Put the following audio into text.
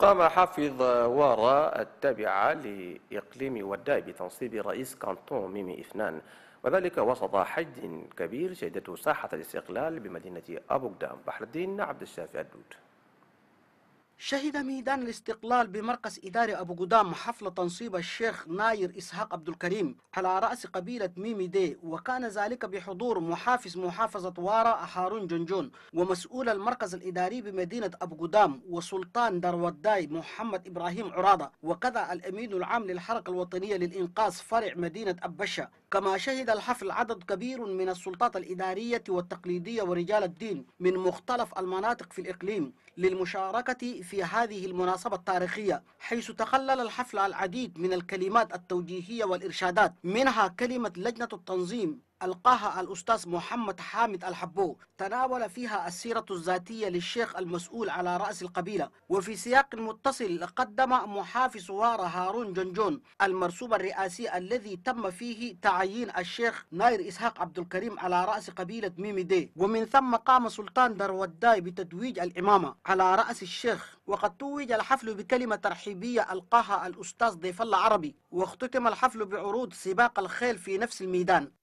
قام حافظ وارا التابعة لإقليم وداي بتنصيب رئيس كانتون ميمي إفنان وذلك وسط حج كبير شهدته ساحة الاستقلال بمدينة أبو قدام بحر الدين عبد الشافي الدود شهد ميدان الاستقلال بمركز إداري أبو قدام حفل تنصيب الشيخ ناير إسحاق عبد الكريم على رأس قبيلة ميمي دي وكان ذلك بحضور محافظ محافظة وارا هارون جنجون ومسؤول المركز الإداري بمدينة أبو قدام وسلطان دروداي محمد إبراهيم عرادة وكذا الأمين العام للحركة الوطنية للإنقاذ فرع مدينة أبشة كما شهد الحفل عدد كبير من السلطات الإدارية والتقليدية ورجال الدين من مختلف المناطق في الإقليم للمشاركة في هذه المناسبة التاريخية حيث تخلل الحفل العديد من الكلمات التوجيهية والإرشادات منها كلمة لجنة التنظيم ألقاها الأستاذ محمد حامد الحبو تناول فيها السيرة الذاتية للشيخ المسؤول على رأس القبيلة وفي سياق متصل قدم محافظ وارا هارون جنجون المرسوم الرئاسي الذي تم فيه تعيين الشيخ ناير إسحاق عبد الكريم على رأس قبيلة ميميدي ومن ثم قام سلطان دروداي بتتويج الإمامة على رأس الشيخ وقد توج الحفل بكلمة ترحيبية ألقاها الأستاذ ضيف الله عربي واختتم الحفل بعروض سباق الخيل في نفس الميدان